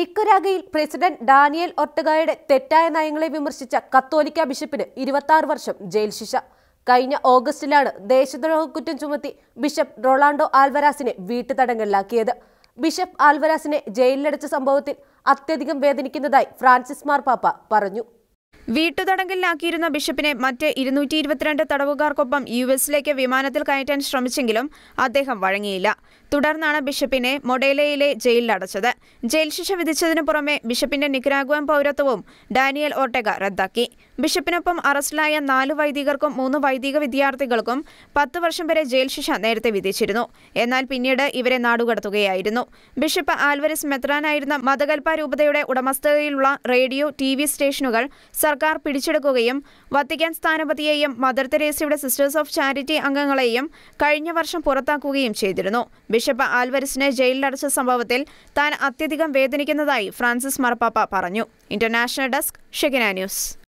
നിക്കുരാഗയിൽ president Daniel ഒർട്ടഗായുടെ തെറ്റായ നയങ്ങളെ വിമർശിച്ച കത്തോലിക്ക ബിഷപ്പിന് ഇരുപത്തി വർഷം ജയിൽ ശിക്ഷ കഴിഞ്ഞ ഓഗസ്റ്റിലാണ് ദേശദ്രോഹ കുറ്റം ചുമത്തി ബിഷപ്പ് റൊണാൾഡോ ആൽവരാസിനെ തടങ്കലിലാക്കിയത് ബിഷപ്പ് ആൽവരാസിനെ ജയിലിലടച്ച സംഭവത്തിൽ അത്യധികം വേദനിക്കുന്നതായി ഫ്രാൻസിസ് മാർപ്പാപ്പ പറഞ്ഞു വീട്ടുതടങ്കലിലാക്കിയിരുന്ന ബിഷപ്പിനെ മറ്റ് ഇരുന്നൂറ്റി ഇരുപത്തിരണ്ട് തടവുകാർക്കൊപ്പം യു എസിലേക്ക് വിമാനത്തിൽ കയറ്റാൻ ശ്രമിച്ചെങ്കിലും അദ്ദേഹം വഴങ്ങിയില്ല തുടർന്നാണ് ബിഷപ്പിനെ മൊഡേലയിലെ ജയിലിലടച്ചത് ജയിൽ ശിക്ഷ വിധിച്ചതിനു പുറമെ ബിഷപ്പിന്റെ നിക്കരാഗുവൻ പൗരത്വവും ഡാനിയൽ ഓർട്ടെഗ റദ്ദാക്കി ബിഷപ്പിനൊപ്പം അറസ്റ്റിലായ നാല് വൈദികർക്കും മൂന്ന് വൈദിക വിദ്യാർത്ഥികൾക്കും പത്ത് വർഷം വരെ ജയിൽ ശിക്ഷ നേരത്തെ വിധിച്ചിരുന്നു എന്നാൽ പിന്നീട് ഇവരെ നാടുകടത്തുകയായിരുന്നു ബിഷപ്പ് ആൽവരസ് മെത്രാനായിരുന്ന മതകൽപ്പ രൂപതയുടെ ഉടമസ്ഥതയിലുള്ള റേഡിയോ ടി സ്റ്റേഷനുകൾ സർക്കാർ സർക്കാർ പിടിച്ചെടുക്കുകയും വത്തിക്കാൻ സ്ഥാനപതിയെയും mother Teresa sisters of charity അംഗങ്ങളെയും കഴിഞ്ഞ വർഷം പുറത്താക്കുകയും ചെയ്തിരുന്നു ബിഷപ്പ് ആൽവരിസിനെ ജയിലിലടച്ച സംഭവത്തിൽ താൻ അത്യധികം വേദനിക്കുന്നതായി ഫ്രാൻസിസ് മാർപ്പാപ്പ പറഞ്ഞു ഇന്റർനാഷണൽ ഡെസ്ക് ഷെഗിന ന്യൂസ്